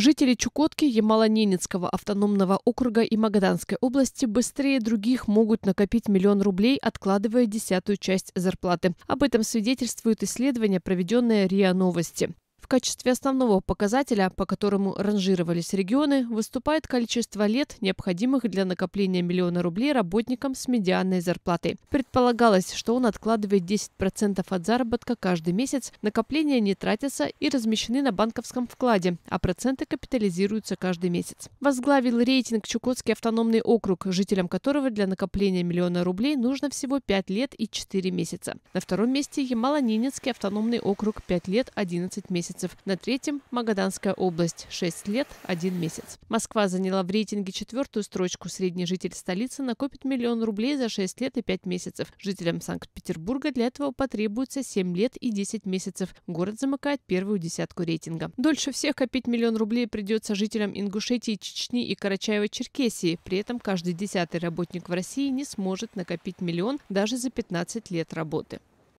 Жители Чукотки, Ямало-Ненецкого автономного округа и Магаданской области быстрее других могут накопить миллион рублей, откладывая десятую часть зарплаты. Об этом свидетельствуют исследования, проведенные РИА Новости. В качестве основного показателя, по которому ранжировались регионы, выступает количество лет, необходимых для накопления миллиона рублей работникам с медианной зарплатой. Предполагалось, что он откладывает 10% от заработка каждый месяц, накопления не тратятся и размещены на банковском вкладе, а проценты капитализируются каждый месяц. Возглавил рейтинг Чукотский автономный округ, жителям которого для накопления миллиона рублей нужно всего 5 лет и 4 месяца. На втором месте Ямало-Ненецкий автономный округ 5 лет 11 месяцев месяцев. На третьем – Магаданская область. 6 лет, 1 месяц. Москва заняла в рейтинге четвертую строчку. Средний житель столицы накопит миллион рублей за 6 лет и 5 месяцев. Жителям Санкт-Петербурга для этого потребуется 7 лет и 10 месяцев. Город замыкает первую десятку рейтинга. Дольше всех копить миллион рублей придется жителям Ингушетии, Чечни и карачаево черкесии При этом каждый десятый работник в России не сможет накопить миллион даже за 15 лет работы.